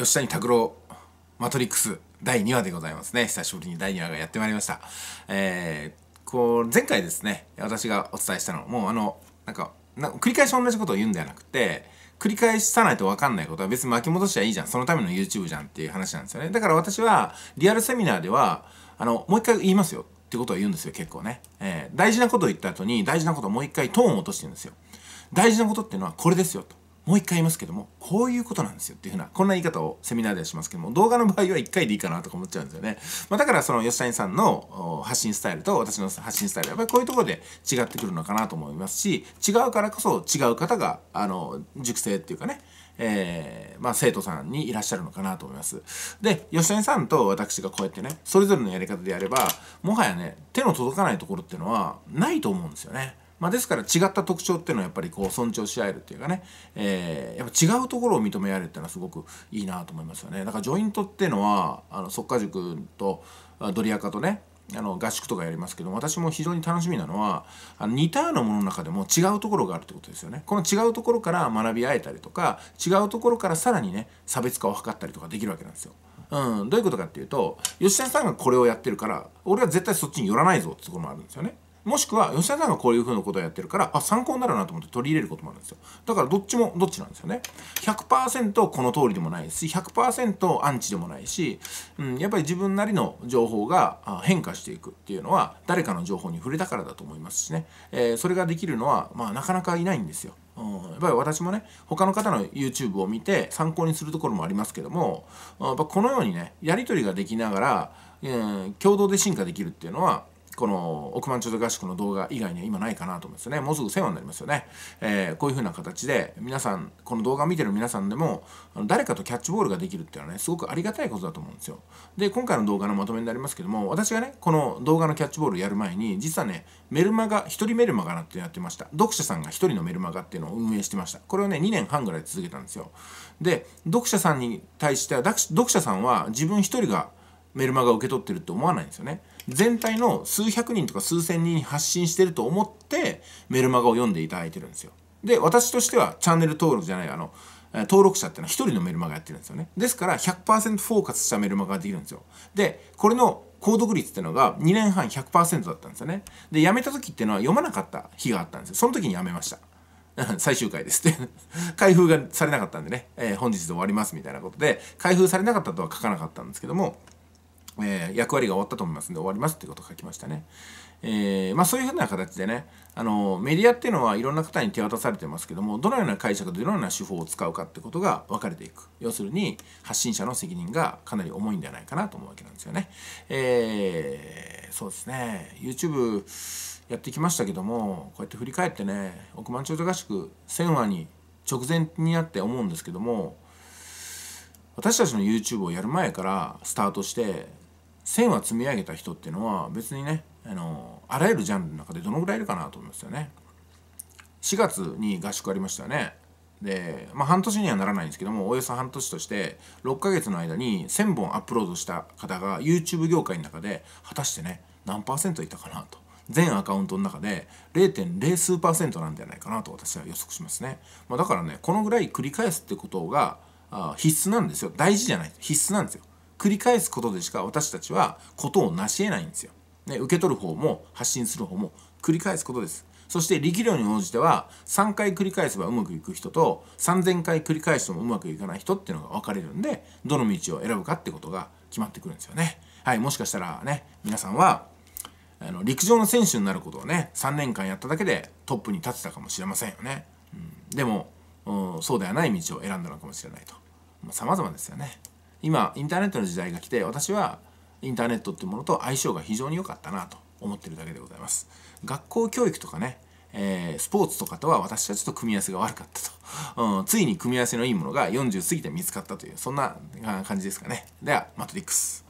吉谷拓郎マトリックス第2話でございますね久しぶりに第2話がやってまいりました、えー、こう前回ですね私がお伝えしたのもうあのなんか繰り返し同じことを言うんではなくて繰り返さないと分かんないことは別に巻き戻しゃいいじゃんそのための YouTube じゃんっていう話なんですよねだから私はリアルセミナーではあのもう一回言いますよってことを言うんですよ結構ね、えー、大事なことを言った後に大事なことをもう一回トーンを落としてるんですよ大事なことっていうのはこれですよともう一回言いますけども、こういうことなんですよっていうふうな、こんな言い方をセミナーではしますけども、動画の場合は一回でいいかなとか思っちゃうんですよね。まあ、だからその吉谷さんの発信スタイルと私の発信スタイル、やっぱりこういうところで違ってくるのかなと思いますし、違うからこそ違う方が、あの、熟成っていうかね、えー、まあ、生徒さんにいらっしゃるのかなと思います。で、吉谷さんと私がこうやってね、それぞれのやり方でやれば、もはやね、手の届かないところっていうのはないと思うんですよね。まあ、ですから違った特徴っていうのはやっぱりこう尊重し合えるっていうかね、えー、やっぱ違うところを認め合えるっていうのはすごくいいなと思いますよねだからジョイントっていうのはあの即家塾とドリアカとねあの合宿とかやりますけど私も非常に楽しみなのはあの似たようなものの中でも違うところがあるってことですよねこの違うところから学び合えたりとか違うところからさらにね差別化を図ったりとかできるわけなんですよ。うん、どういうことかっていうと吉田さんがこれをやってるから俺は絶対そっちに寄らないぞってところもあるんですよね。もしくは吉田さんがこういうふうなことをやってるからあ参考になるなと思って取り入れることもあるんですよだからどっちもどっちなんですよね100%この通りでもないし100%アンチでもないし、うん、やっぱり自分なりの情報が変化していくっていうのは誰かの情報に触れたからだと思いますしね、えー、それができるのは、まあ、なかなかいないんですようん、やっぱり私もね他の方の YouTube を見て参考にするところもありますけどもやっぱこのようにねやり取りができながら、うん、共同で進化できるっていうのはこの億万長者合宿の動画以外には今ないかなと思うんですねもうすぐ1000話になりますよね、えー、こういう風な形で皆さんこの動画を見てる皆さんでも誰かとキャッチボールができるっていうのはねすごくありがたいことだと思うんですよで今回の動画のまとめになりますけども私がねこの動画のキャッチボールをやる前に実はねメルマガ一人メルマガなってやってました読者さんが一人のメルマガっていうのを運営してましたこれをね2年半ぐらい続けたんですよで読者さんに対しては読者さんは自分一人がメルマガ受け取ってるって思わないんですよね。全体の数百人とか数千人に発信してると思ってメルマガを読んでいただいてるんですよ。で私としてはチャンネル登録じゃないあの登録者ってのは1人のメルマガやってるんですよね。ですから100%フォーカスしたメルマガができるんですよ。で、これの購読率ってのが2年半100%だったんですよね。で、辞めた時っていうのは読まなかった日があったんですよ。その時に辞めました。最終回ですって 開封がされなかったんでね、えー、本日で終わりますみたいなことで、開封されなかったとは書かなかったんですけども、えー、役割が終わったと思いますんで終わりますってことを書きましたね。えー、まあ、そういうふうな形でねあのメディアっていうのはいろんな方に手渡されてますけどもどのような解釈でどのような手法を使うかってことが分かれていく要するに発信者の責任がかなり重いんじゃないかなと思うわけなんですよね。えー、そうですね YouTube やってきましたけどもこうやって振り返ってね億万長者合宿1000話に直前になって思うんですけども私たちの YouTube をやる前からスタートして1000話積み上げた人っていうのは別にねあのあらゆるジャンルの中でどのぐらいいるかなと思いますよね。4月に合宿ありましたよね。で、まあ、半年にはならないんですけどもおよそ半年として6ヶ月の間に1,000本アップロードした方が YouTube 業界の中で果たしてね何パーセントいたかなと全アカウントの中で0.0数パーセントなんじゃないかなと私は予測しますね、まあ、だからねこのぐらい繰り返すってことがあ必須なんですよ大事じゃない必須なんですよ繰り返すことでしか私たちはことを成し得ないんですよ。ね、受け取る方も発信する方も繰り返すことです。そして力量に応じては3回繰り返せばうまくいく人と3,000回繰り返してもうまくいかない人っていうのが分かれるんでどの道を選ぶかってことが決まってくるんですよね。はい、もしかしたらね皆さんはあの陸上の選手になることをね3年間やっただけでトップに立てたかもしれませんよね。うん、でもそうではない道を選んだのかもしれないと。まざ様々ですよね。今インターネットの時代が来て私はインターネットってものと相性が非常に良かったなと思ってるだけでございます学校教育とかね、えー、スポーツとかとは私はちょっと組み合わせが悪かったと、うん、ついに組み合わせのいいものが40過ぎて見つかったというそんな感じですかねではマトリックス